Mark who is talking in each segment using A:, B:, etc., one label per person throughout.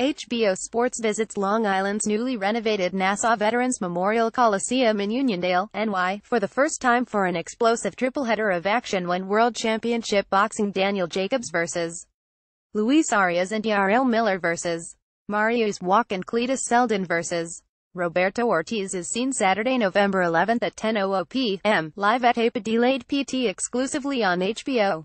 A: HBO Sports visits Long Island's newly renovated Nassau Veterans Memorial Coliseum in Uniondale, NY, for the first time for an explosive tripleheader of action when World Championship Boxing Daniel Jacobs vs. Luis Arias and Yarel Miller vs. Marius Walk and Cletus Seldon vs. Roberto Ortiz is seen Saturday, November 11 at 10.00 p.m., live at Ape Delayed PT exclusively on HBO.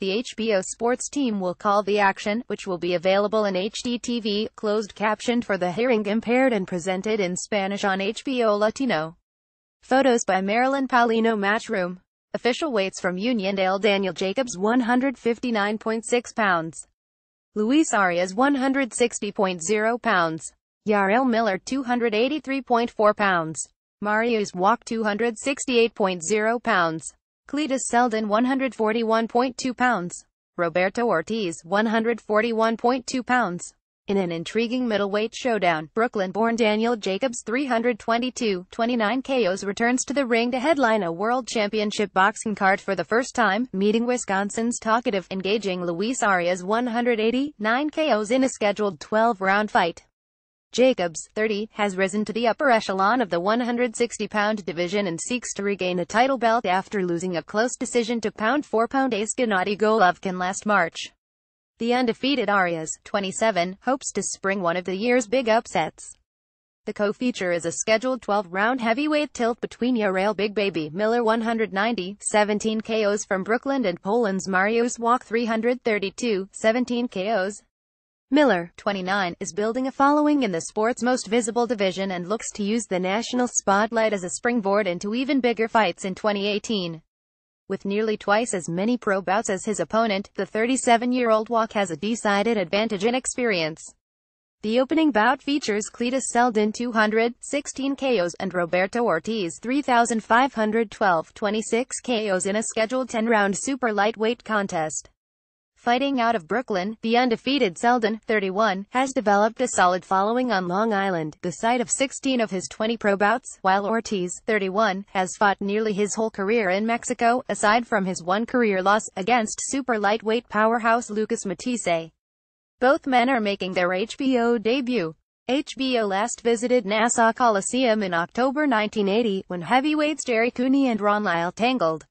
A: The HBO sports team will call the action, which will be available in HDTV, closed captioned for the hearing impaired and presented in Spanish on HBO Latino. Photos by Marilyn Paulino Matchroom. Official weights from Uniondale Daniel Jacobs 159.6 pounds. Luis Arias 160.0 pounds. Yarel Miller 283.4 pounds. Marius Walk 268.0 pounds. Cletus Selden 141.2 pounds. Roberto Ortiz 141.2 pounds. In an intriguing middleweight showdown, Brooklyn-born Daniel Jacobs 322-29 KOs returns to the ring to headline a World Championship boxing card for the first time, meeting Wisconsin's talkative, engaging Luis Arias 189 KOs in a scheduled 12-round fight. Jacobs, 30, has risen to the upper echelon of the 160-pound division and seeks to regain a title belt after losing a close decision to pound-for-pound ace Gennady Golovkin last March. The undefeated Arias, 27, hopes to spring one of the year's big upsets. The co-feature is a scheduled 12-round heavyweight tilt between Yarel Big Baby Miller 190, 17 KOs from Brooklyn and Poland's Mariusz Walk 332, 17 KOs, Miller, 29, is building a following in the sport's most visible division and looks to use the national spotlight as a springboard into even bigger fights in 2018. With nearly twice as many pro bouts as his opponent, the 37-year-old Walk has a decided advantage in experience. The opening bout features Cletus Selden 216 KOs and Roberto Ortiz 3,512 26 KOs in a scheduled 10-round super lightweight contest fighting out of Brooklyn, the undefeated Seldon, 31, has developed a solid following on Long Island, the site of 16 of his 20 pro bouts, while Ortiz, 31, has fought nearly his whole career in Mexico, aside from his one career loss, against super lightweight powerhouse Lucas Matisse. Both men are making their HBO debut. HBO last visited Nassau Coliseum in October 1980, when heavyweights Jerry Cooney and Ron Lyle tangled.